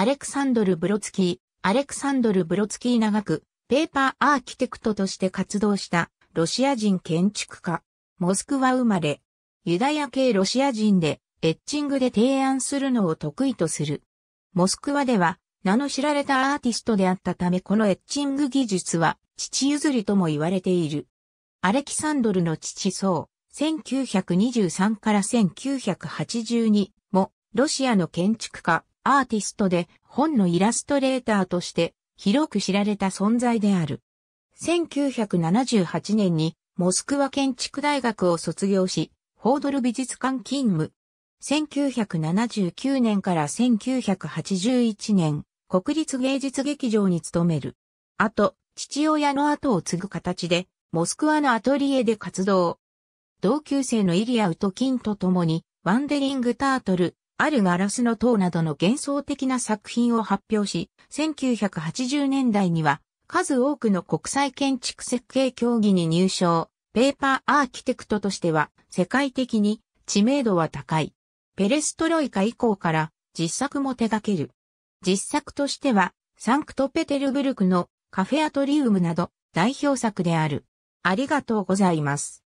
アレクサンドル・ブロツキー、アレクサンドル・ブロツキー長く、ペーパーアーキテクトとして活動したロシア人建築家、モスクワ生まれ、ユダヤ系ロシア人で、エッチングで提案するのを得意とする。モスクワでは、名の知られたアーティストであったためこのエッチング技術は、父譲りとも言われている。アレキサンドルの父そう、1923から1982も、ロシアの建築家、アーティストで本のイラストレーターとして広く知られた存在である。1978年にモスクワ建築大学を卒業し、ホードル美術館勤務。1979年から1981年、国立芸術劇場に勤める。あと、父親の後を継ぐ形で、モスクワのアトリエで活動。同級生のイリア・ウトキンと共に、ワンデリング・タートル、あるガラスの塔などの幻想的な作品を発表し、1980年代には数多くの国際建築設計競技に入賞、ペーパーアーキテクトとしては世界的に知名度は高い。ペレストロイカ以降から実作も手掛ける。実作としてはサンクトペテルブルクのカフェアトリウムなど代表作である。ありがとうございます。